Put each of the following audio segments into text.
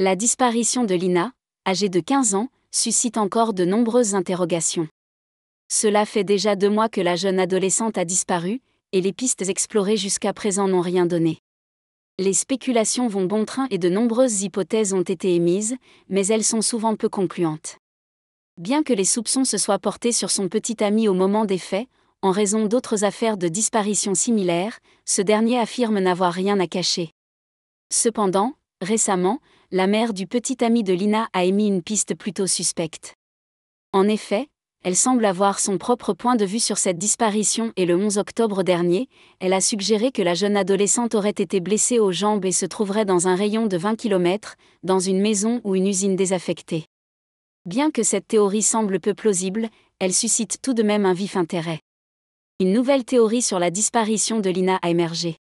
La disparition de Lina, âgée de 15 ans, suscite encore de nombreuses interrogations. Cela fait déjà deux mois que la jeune adolescente a disparu, et les pistes explorées jusqu'à présent n'ont rien donné. Les spéculations vont bon train et de nombreuses hypothèses ont été émises, mais elles sont souvent peu concluantes. Bien que les soupçons se soient portés sur son petit ami au moment des faits, en raison d'autres affaires de disparition similaires, ce dernier affirme n'avoir rien à cacher. Cependant, récemment, la mère du petit ami de Lina a émis une piste plutôt suspecte. En effet, elle semble avoir son propre point de vue sur cette disparition et le 11 octobre dernier, elle a suggéré que la jeune adolescente aurait été blessée aux jambes et se trouverait dans un rayon de 20 km, dans une maison ou une usine désaffectée. Bien que cette théorie semble peu plausible, elle suscite tout de même un vif intérêt. Une nouvelle théorie sur la disparition de Lina a émergé.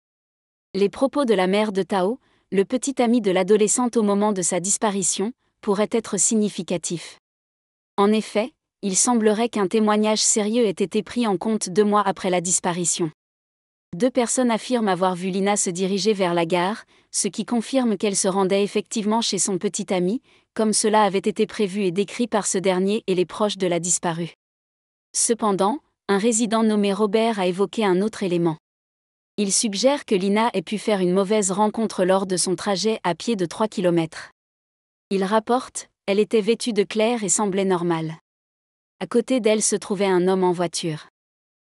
Les propos de la mère de Tao, le petit ami de l'adolescente au moment de sa disparition, pourrait être significatif. En effet, il semblerait qu'un témoignage sérieux ait été pris en compte deux mois après la disparition. Deux personnes affirment avoir vu Lina se diriger vers la gare, ce qui confirme qu'elle se rendait effectivement chez son petit ami, comme cela avait été prévu et décrit par ce dernier et les proches de la disparue. Cependant, un résident nommé Robert a évoqué un autre élément. Il suggère que Lina ait pu faire une mauvaise rencontre lors de son trajet à pied de 3 km. Il rapporte, elle était vêtue de clair et semblait normale. À côté d'elle se trouvait un homme en voiture.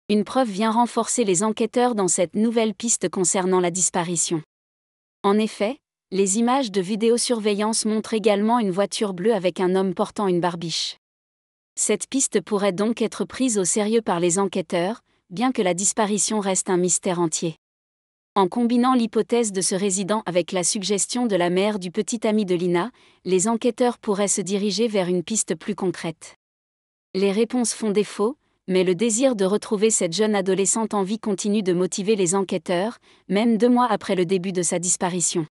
Une preuve vient renforcer les enquêteurs dans cette nouvelle piste concernant la disparition. En effet, les images de vidéosurveillance montrent également une voiture bleue avec un homme portant une barbiche. Cette piste pourrait donc être prise au sérieux par les enquêteurs, bien que la disparition reste un mystère entier. En combinant l'hypothèse de ce résident avec la suggestion de la mère du petit ami de Lina, les enquêteurs pourraient se diriger vers une piste plus concrète. Les réponses font défaut, mais le désir de retrouver cette jeune adolescente en vie continue de motiver les enquêteurs, même deux mois après le début de sa disparition.